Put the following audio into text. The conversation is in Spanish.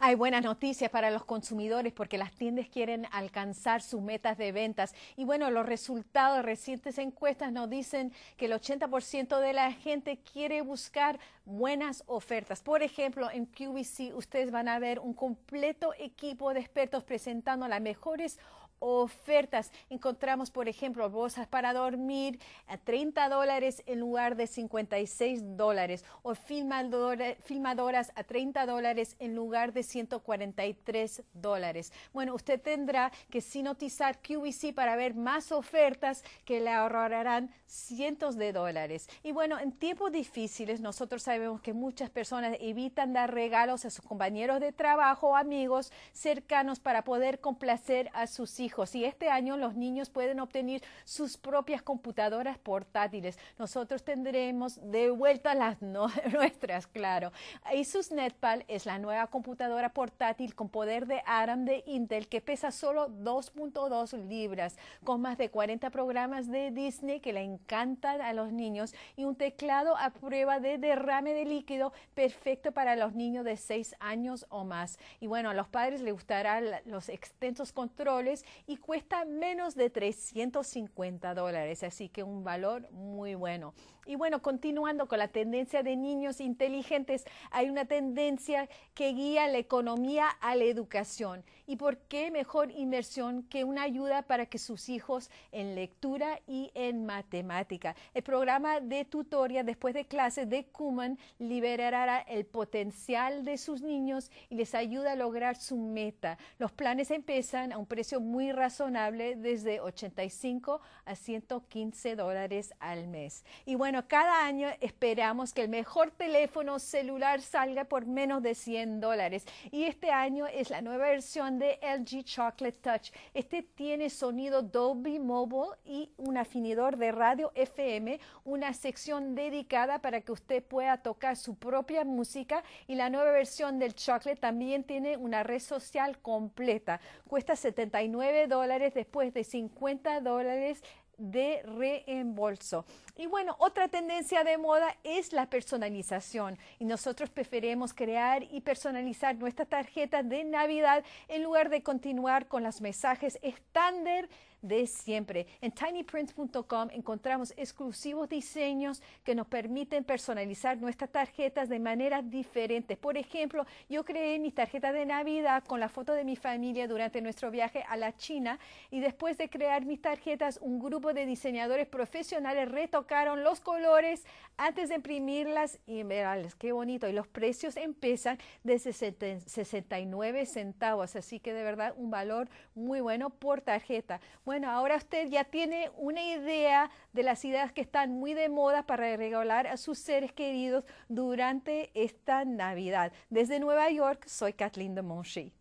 Hay buenas noticias para los consumidores porque las tiendas quieren alcanzar sus metas de ventas. Y bueno, los resultados de recientes encuestas nos dicen que el 80% de la gente quiere buscar buenas ofertas. Por ejemplo, en QVC ustedes van a ver un completo equipo de expertos presentando las mejores ofertas. Encontramos, por ejemplo, bolsas para dormir a 30 dólares en lugar de 56 dólares o filmadoras a 30 dólares en lugar de 143 dólares. Bueno, usted tendrá que sinotizar QVC para ver más ofertas que le ahorrarán cientos de dólares. Y bueno, en tiempos difíciles nosotros sabemos que muchas personas evitan dar regalos a sus compañeros de trabajo o amigos cercanos para poder complacer a sus hijos hijos y este año los niños pueden obtener sus propias computadoras portátiles. Nosotros tendremos de vuelta las nuestras, claro. Asus NetPal es la nueva computadora portátil con poder de ARM de Intel que pesa solo 2.2 libras, con más de 40 programas de Disney que le encantan a los niños y un teclado a prueba de derrame de líquido perfecto para los niños de 6 años o más. Y bueno, a los padres les gustarán los extensos controles y cuesta menos de 350 dólares, así que un valor muy bueno. Y bueno, continuando con la tendencia de niños inteligentes, hay una tendencia que guía la economía a la educación. ¿Y por qué mejor inversión que una ayuda para que sus hijos en lectura y en matemática? El programa de tutoría después de clases de Kuman liberará el potencial de sus niños y les ayuda a lograr su meta. Los planes empiezan a un precio muy razonable desde 85 a 115 dólares al mes. Y bueno, cada año esperamos que el mejor teléfono celular salga por menos de 100 dólares. Y este año es la nueva versión de LG Chocolate Touch. Este tiene sonido Dolby Mobile y un afinador de radio FM, una sección dedicada para que usted pueda tocar su propia música. Y la nueva versión del Chocolate también tiene una red social completa. Cuesta 79 dólares después de 50 dólares de reembolso. Y bueno, otra tendencia de moda es la personalización y nosotros preferimos crear y personalizar nuestra tarjeta de Navidad en lugar de continuar con los mensajes estándar de siempre. En tinyprints.com encontramos exclusivos diseños que nos permiten personalizar nuestras tarjetas de maneras diferentes. Por ejemplo, yo creé mi tarjeta de Navidad con la foto de mi familia durante nuestro viaje a la China y después de crear mis tarjetas, un grupo de diseñadores profesionales retocaron los colores antes de imprimirlas y verás qué bonito. Y los precios empiezan de 69 centavos, así que de verdad un valor muy bueno por tarjeta. Bueno, ahora usted ya tiene una idea de las ideas que están muy de moda para regalar a sus seres queridos durante esta Navidad. Desde Nueva York, soy Kathleen de Monchi.